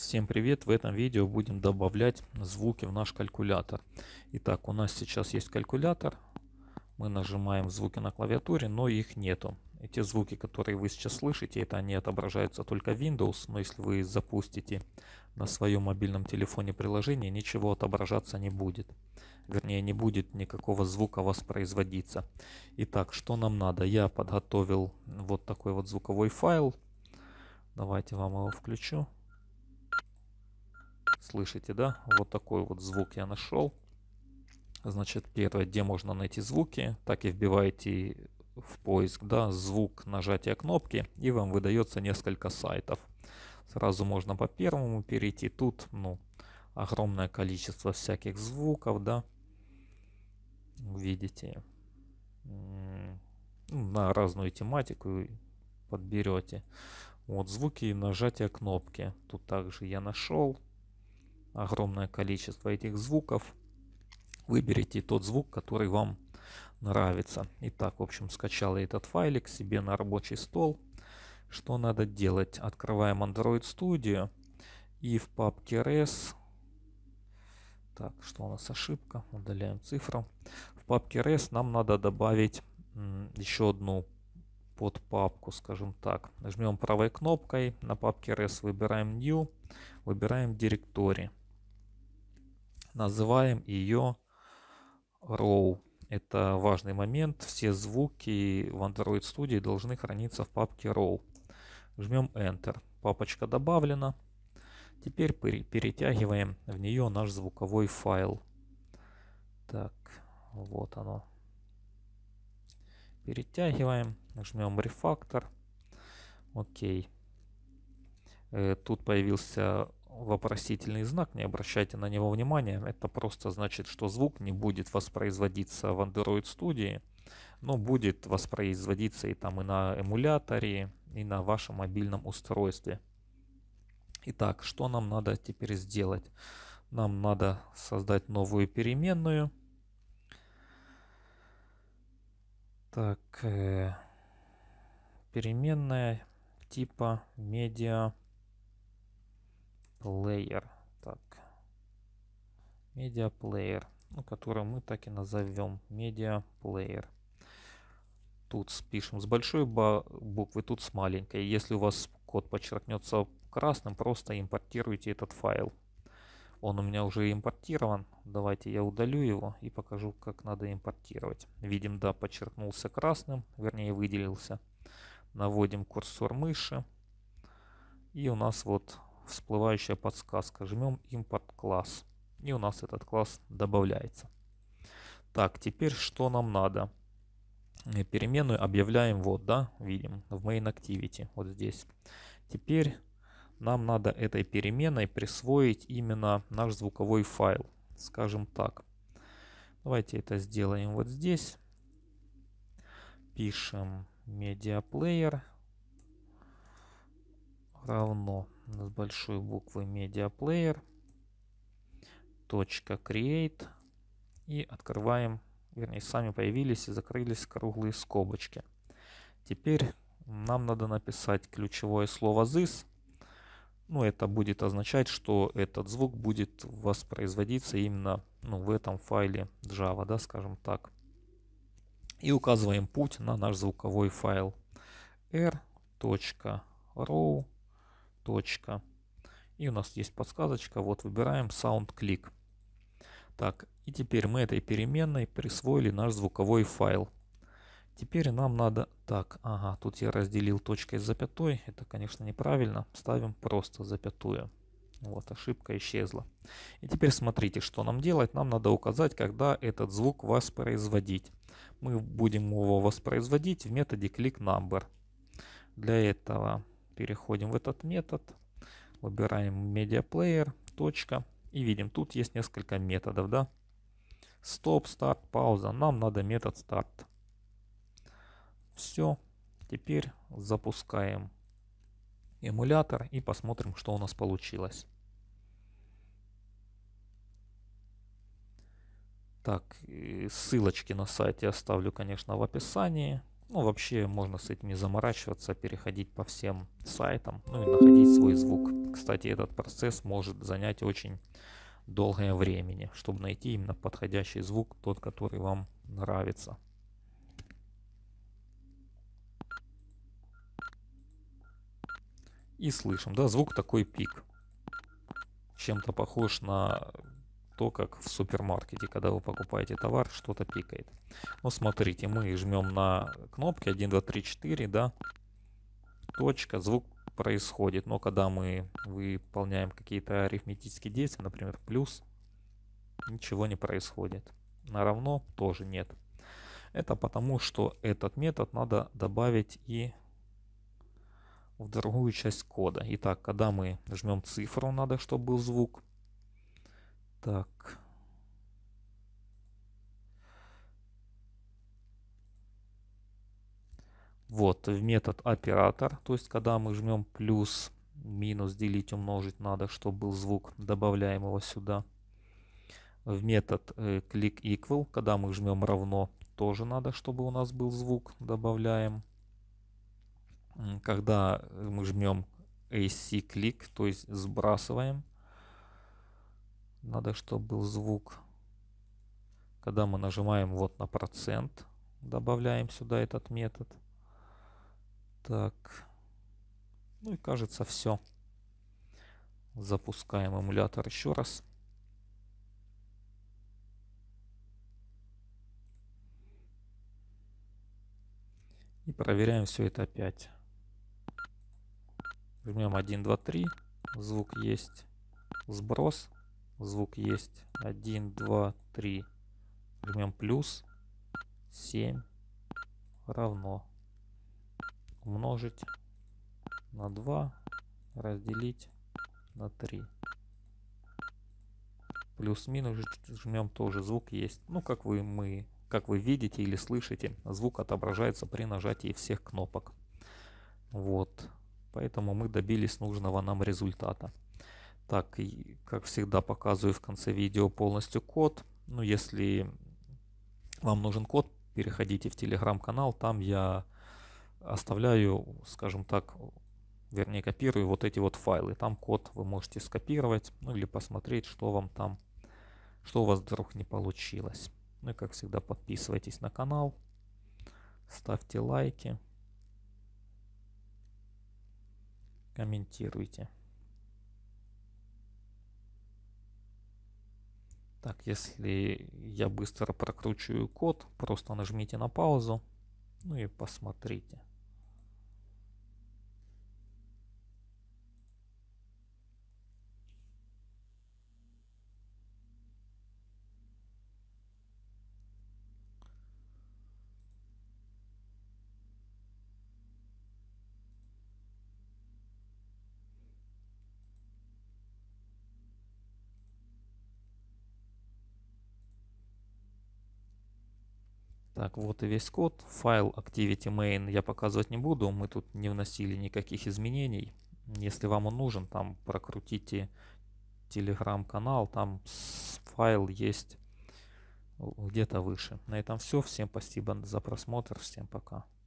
Всем привет! В этом видео будем добавлять звуки в наш калькулятор. Итак, у нас сейчас есть калькулятор. Мы нажимаем звуки на клавиатуре, но их нету. Эти звуки, которые вы сейчас слышите, это они отображаются только в Windows, но если вы запустите на своем мобильном телефоне приложение, ничего отображаться не будет. Вернее, не будет никакого звука воспроизводиться. Итак, что нам надо? Я подготовил вот такой вот звуковой файл. Давайте вам его включу. Слышите, да? Вот такой вот звук я нашел. Значит, первое, где можно найти звуки, так и вбиваете в поиск, да, звук нажатия кнопки, и вам выдается несколько сайтов. Сразу можно по первому перейти. Тут, ну, огромное количество всяких звуков, да. Видите. Ну, на разную тематику подберете. Вот звуки нажатия кнопки. Тут также я нашел огромное количество этих звуков. Выберите тот звук, который вам нравится. Итак, в общем, скачал я этот файлик себе на рабочий стол. Что надо делать? Открываем Android Studio и в папке res. Так, что у нас ошибка? Удаляем цифру. В папке res нам надо добавить еще одну под папку, скажем так. Нажмем правой кнопкой на папке res, выбираем New, выбираем Directory называем ее row. Это важный момент. Все звуки в Android Studio должны храниться в папке row. Жмем Enter. Папочка добавлена. Теперь перетягиваем в нее наш звуковой файл. Так, вот оно. Перетягиваем, жмем Refactor. Окей. Э, тут появился вопросительный знак, не обращайте на него внимания. Это просто значит, что звук не будет воспроизводиться в Android Studio, но будет воспроизводиться и там и на эмуляторе, и на вашем мобильном устройстве. Итак, что нам надо теперь сделать? Нам надо создать новую переменную. Так, э, переменная типа медиа. Media плеер. Так. Медиа плеер, ну, который мы так и назовем. Медиа плеер. Тут спишем с большой буквы, тут с маленькой. Если у вас код подчеркнется красным, просто импортируйте этот файл. Он у меня уже импортирован. Давайте я удалю его и покажу, как надо импортировать. Видим, да, подчеркнулся красным, вернее выделился. Наводим курсор мыши. И у нас вот всплывающая подсказка. Жмем импорт класс. И у нас этот класс добавляется. Так, теперь что нам надо? Э, переменную объявляем вот, да, видим, в main activity, вот здесь. Теперь нам надо этой переменной присвоить именно наш звуковой файл, скажем так. Давайте это сделаем вот здесь. Пишем медиаплеер равно с большой буквы медиаплеер точка create и открываем вернее сами появились и закрылись круглые скобочки теперь нам надо написать ключевое слово this ну это будет означать что этот звук будет воспроизводиться именно ну, в этом файле java да скажем так и указываем путь на наш звуковой файл r.row точка. И у нас есть подсказочка. Вот выбираем sound click. Так, и теперь мы этой переменной присвоили наш звуковой файл. Теперь нам надо... Так, ага, тут я разделил точкой с запятой. Это, конечно, неправильно. Ставим просто запятую. Вот, ошибка исчезла. И теперь смотрите, что нам делать. Нам надо указать, когда этот звук воспроизводить. Мы будем его воспроизводить в методе clickNumber. Для этого Переходим в этот метод, выбираем медиаплеер, точка. И видим, тут есть несколько методов, да? Стоп, старт, пауза. Нам надо метод старт. Все. Теперь запускаем эмулятор и посмотрим, что у нас получилось. Так, э, ссылочки на сайте оставлю, конечно, в описании. Ну, вообще можно с этим не заморачиваться, переходить по всем сайтам, ну и находить свой звук. Кстати, этот процесс может занять очень долгое время, чтобы найти именно подходящий звук, тот, который вам нравится. И слышим, да, звук такой пик. Чем-то похож на то, как в супермаркете, когда вы покупаете товар, что-то пикает. Ну, смотрите, мы жмем на кнопки 1, 2, 3, 4, да, точка, звук происходит, но когда мы выполняем какие-то арифметические действия, например, плюс, ничего не происходит. На равно тоже нет. Это потому, что этот метод надо добавить и в другую часть кода. Итак, когда мы жмем цифру, надо, чтобы был звук. Так. Вот, в э, метод оператор, то есть когда мы жмем плюс, минус, делить, умножить надо, чтобы был звук, добавляем его сюда. В метод э, click equal, когда мы жмем равно, тоже надо, чтобы у нас был звук, добавляем. Когда э, мы жмем AC клик, то есть сбрасываем, надо, чтобы был звук. Когда мы нажимаем вот на процент, добавляем сюда этот метод. Так. Ну и кажется все. Запускаем эмулятор еще раз. И проверяем все это опять. Жмем 1, 2, 3. Звук есть. Сброс звук есть. 1, 2, 3. Жмем плюс. 7 равно умножить на 2, разделить на 3. Плюс-минус жмем тоже, звук есть. Ну, как вы, мы, как вы видите или слышите, звук отображается при нажатии всех кнопок. Вот, поэтому мы добились нужного нам результата. Так, и, как всегда, показываю в конце видео полностью код. Ну, если вам нужен код, переходите в телеграм-канал, там я оставляю, скажем так, вернее копирую вот эти вот файлы. Там код вы можете скопировать, ну или посмотреть, что вам там, что у вас вдруг не получилось. Ну и как всегда подписывайтесь на канал, ставьте лайки, комментируйте. Так, если я быстро прокручиваю код, просто нажмите на паузу, ну и посмотрите. Так, вот и весь код. Файл activity main я показывать не буду. Мы тут не вносили никаких изменений. Если вам он нужен, там прокрутите телеграм-канал. Там файл есть где-то выше. На этом все. Всем спасибо за просмотр. Всем пока.